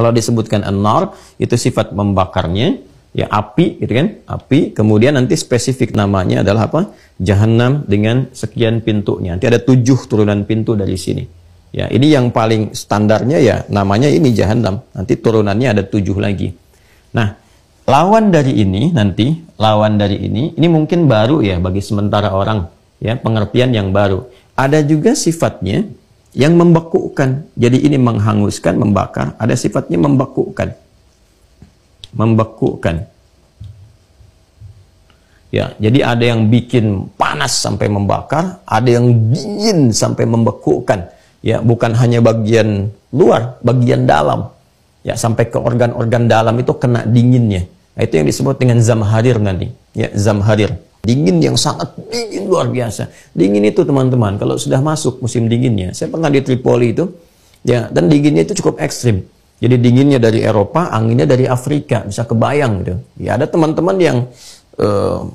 Kalau disebutkan an itu sifat membakarnya, ya api gitu kan api kemudian nanti spesifik namanya adalah apa jahanam dengan sekian pintunya nanti ada tujuh turunan pintu dari sini ya ini yang paling standarnya ya namanya ini jahanam nanti turunannya ada tujuh lagi nah lawan dari ini nanti lawan dari ini ini mungkin baru ya bagi sementara orang ya pengertian yang baru ada juga sifatnya yang membekukan. Jadi ini menghanguskan, membakar. Ada sifatnya membekukan. Membekukan. Ya, jadi ada yang bikin panas sampai membakar, ada yang dingin sampai membekukan. Ya, bukan hanya bagian luar, bagian dalam. Ya, sampai ke organ-organ dalam itu kena dinginnya. Nah, itu yang disebut dengan zamharir nanti. Ya, zamharir. Dingin yang sangat dingin luar biasa. Dingin itu teman-teman, kalau sudah masuk musim dinginnya. Saya pernah di Tripoli itu, ya, dan dinginnya itu cukup ekstrim. Jadi dinginnya dari Eropa, anginnya dari Afrika, bisa kebayang gitu. Ya ada teman-teman yang e,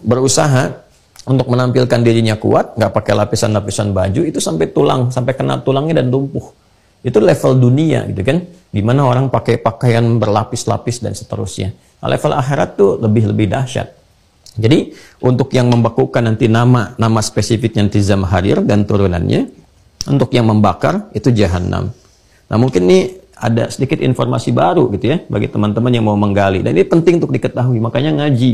berusaha untuk menampilkan dirinya kuat, nggak pakai lapisan-lapisan baju, itu sampai tulang, sampai kena tulangnya dan lumpuh. Itu level dunia gitu kan, dimana orang pakai pakaian berlapis-lapis dan seterusnya. Nah, level akhirat tuh lebih-lebih dahsyat. Jadi untuk yang membekukan nanti nama nama spesifiknya nanti zamharir dan turunannya, untuk yang membakar itu jahanam. Nah mungkin ini ada sedikit informasi baru gitu ya bagi teman-teman yang mau menggali dan ini penting untuk diketahui makanya ngaji.